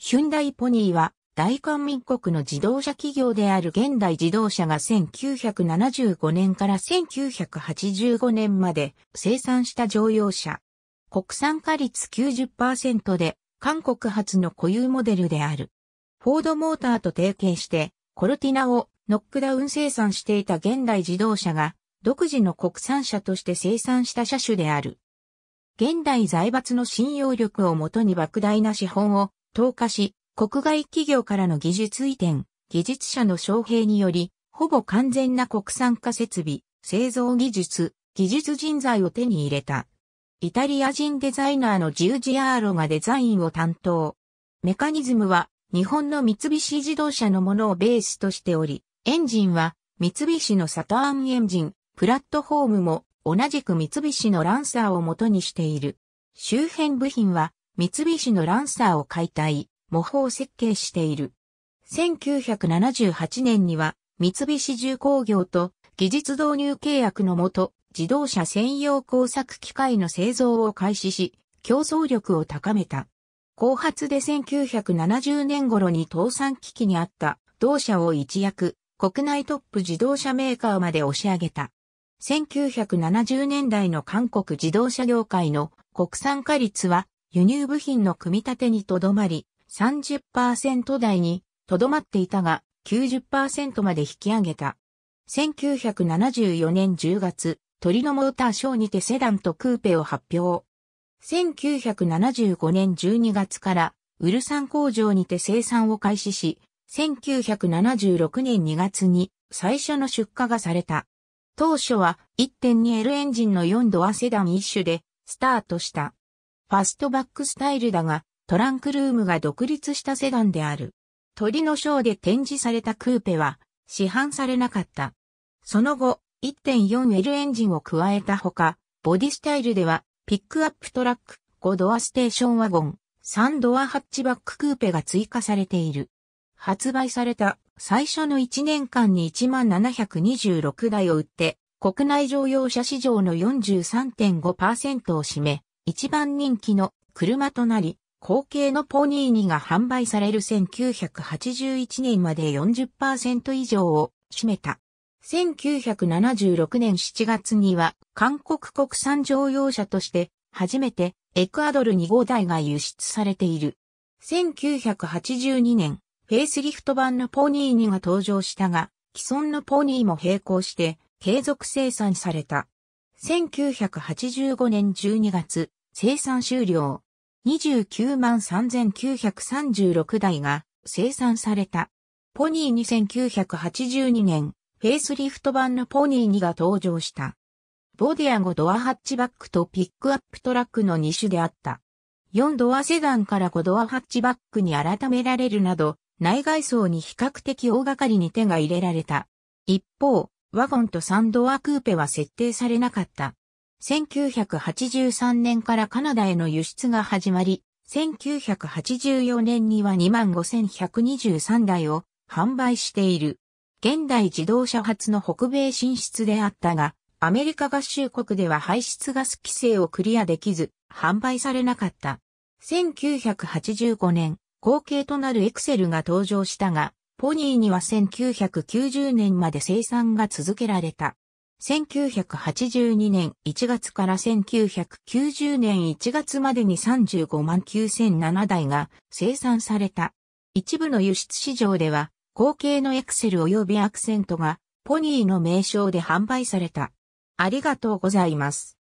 ヒュンダイポニーは大韓民国の自動車企業である現代自動車が1975年から1985年まで生産した乗用車。国産化率90%で韓国発の固有モデルである。フォードモーターと提携してコルティナをノックダウン生産していた現代自動車が独自の国産車として生産した車種である。現代財閥の信用力をもとに莫大な資本を投下し、国外企業からの技術移転、技術者の招聘により、ほぼ完全な国産化設備、製造技術、技術人材を手に入れた。イタリア人デザイナーのジュージアーロがデザインを担当。メカニズムは日本の三菱自動車のものをベースとしており、エンジンは三菱のサターンエンジン、プラットフォームも同じく三菱のランサーを元にしている。周辺部品は三菱のランサーを解体、模倣設計している。1978年には三菱重工業と技術導入契約のもと自動車専用工作機械の製造を開始し競争力を高めた。後発で1970年頃に倒産危機にあった同社を一躍国内トップ自動車メーカーまで押し上げた。1970年代の韓国自動車業界の国産化率は輸入部品の組み立てにとどまり、30%台にとどまっていたが、90%まで引き上げた。1974年10月、トリノモーターショーにてセダンとクーペを発表。1975年12月からウルサン工場にて生産を開始し、1976年2月に最初の出荷がされた。当初は 1.2L エンジンの4ドアセダン一種でスタートした。ファストバックスタイルだが、トランクルームが独立したセダンである。鳥のショーで展示されたクーペは、市販されなかった。その後、1.4L エンジンを加えたほか、ボディスタイルでは、ピックアップトラック、5ドアステーションワゴン、3ドアハッチバッククーペが追加されている。発売された最初の1年間に1726台を売って、国内乗用車市場の43.5%を占め、一番人気の車となり、後継のポニーニが販売される1981年まで40%以上を占めた。1976年7月には韓国国産乗用車として初めてエクアドル2号台が輸出されている。1982年、フェイスリフト版のポニーニが登場したが、既存のポニーも並行して継続生産された。1985年12月、生産終了。29万3936台が生産された。ポニー2982年、フェイスリフト版のポニー2が登場した。ボディア5ドアハッチバックとピックアップトラックの2種であった。4ドアセダンから5ドアハッチバックに改められるなど、内外装に比較的大掛かりに手が入れられた。一方、ワゴンと3ドアクーペは設定されなかった。1983年からカナダへの輸出が始まり、1984年には25,123台を販売している。現代自動車発の北米進出であったが、アメリカ合衆国では排出ガス規制をクリアできず、販売されなかった。1985年、後継となるエクセルが登場したが、ポニーには1990年まで生産が続けられた。1982年1月から1990年1月までに35万9007台が生産された。一部の輸出市場では、後継のエクセル及びアクセントがポニーの名称で販売された。ありがとうございます。